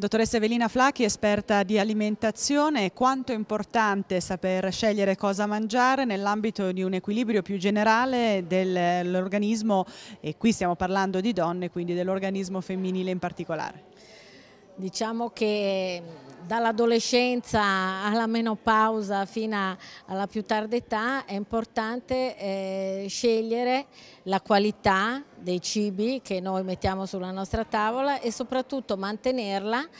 Dottoressa Evelina Flacchi, esperta di alimentazione, quanto è importante saper scegliere cosa mangiare nell'ambito di un equilibrio più generale dell'organismo, e qui stiamo parlando di donne, quindi dell'organismo femminile in particolare? Diciamo che dall'adolescenza alla menopausa fino alla più tarda età è importante eh, scegliere la qualità dei cibi che noi mettiamo sulla nostra tavola e soprattutto mantenerla eh,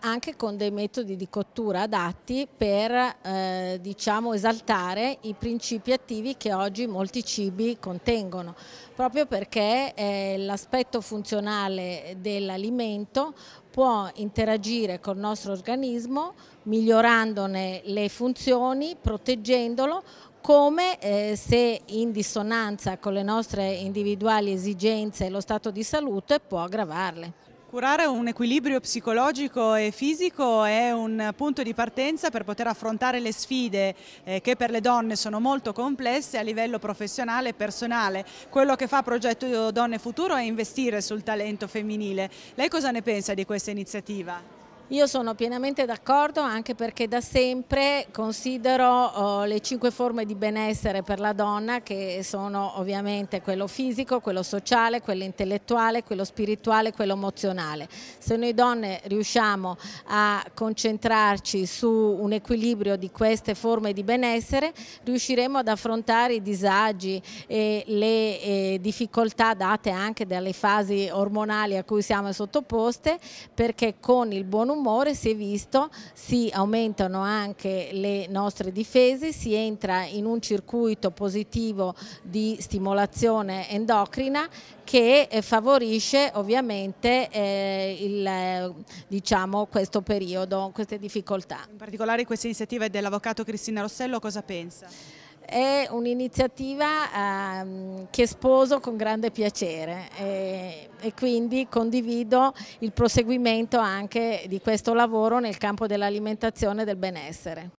anche con dei metodi di cottura adatti per eh, diciamo, esaltare i principi attivi che oggi molti cibi contengono, proprio perché eh, l'aspetto funzionale dell'alimento può interagire col nostro organismo organismo, migliorandone le funzioni, proteggendolo come eh, se in dissonanza con le nostre individuali esigenze e lo stato di salute può aggravarle. Curare un equilibrio psicologico e fisico è un punto di partenza per poter affrontare le sfide eh, che per le donne sono molto complesse a livello professionale e personale. Quello che fa Progetto Donne Futuro è investire sul talento femminile. Lei cosa ne pensa di questa iniziativa? Io sono pienamente d'accordo anche perché da sempre considero uh, le cinque forme di benessere per la donna che sono ovviamente quello fisico, quello sociale, quello intellettuale, quello spirituale, quello emozionale. Se noi donne riusciamo a concentrarci su un equilibrio di queste forme di benessere riusciremo ad affrontare i disagi e le eh, difficoltà date anche dalle fasi ormonali a cui siamo sottoposte perché con il buon umore si è visto, si aumentano anche le nostre difese, si entra in un circuito positivo di stimolazione endocrina che eh, favorisce ovviamente eh, il, eh, diciamo, questo periodo, queste difficoltà. In particolare questa iniziativa dell'avvocato Cristina Rossello, cosa pensa? È un'iniziativa ehm, che sposo con grande piacere e, e, quindi condivido il proseguimento anche di questo lavoro nel campo dell'alimentazione e del benessere.